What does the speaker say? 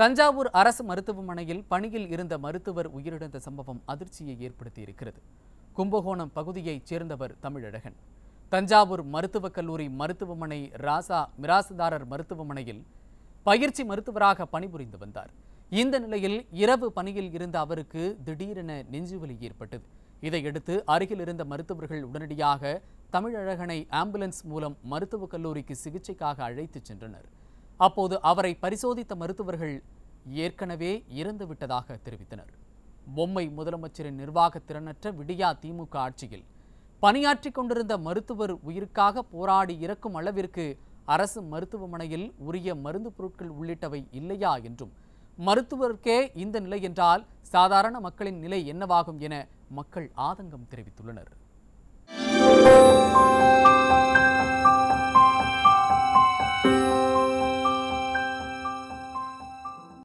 தஞ்சாவூர் அரசு மருத்துவமனையில் பணியில் இருந்த மருத்துவர் உயிரிழந்த சம்பவம் அதிர்ச்சியை ஏற்படுத்தி இருக்கிறது கும்பகோணம் பகுதியைச் சேர்ந்தவர் தமிழழகன் தஞ்சாவூர் மருத்துவக் கல்லூரி மருத்துவமனை ராசா மிராசுதாரர் மருத்துவமனையில் பயிற்சி மருத்துவராக பணிபுரிந்து வந்தார் இந்த நிலையில் இரவு பணியில் இருந்த அவருக்கு திடீரென நெஞ்சுவலி ஏற்பட்டது இதையடுத்து அருகில் இருந்த மருத்துவர்கள் உடனடியாக தமிழழகனை ஆம்புலன்ஸ் மூலம் மருத்துவக் கல்லூரிக்கு சிகிச்சைக்காக அழைத்துச் சென்றனர் அப்போது அவரை பரிசோதித்த மருத்துவர்கள் ஏற்கனவே இறந்து விட்டதாக தெரிவித்தனர் பொம்மை முதலமைச்சரின் நிர்வாக திறனற்ற விடியா திமுக ஆட்சியில் பணியாற்றிக் கொண்டிருந்த மருத்துவர் உயிருக்காக போராடி இறக்கும் அளவிற்கு அரசு மருத்துவமனையில் உரிய மருந்து பொருட்கள் உள்ளிட்டவை இல்லையா என்றும் மருத்துவருக்கே இந்த நிலை என்றால் சாதாரண மக்களின் நிலை என்னவாகும் என மக்கள் ஆதங்கம் தெரிவித்துள்ளனர்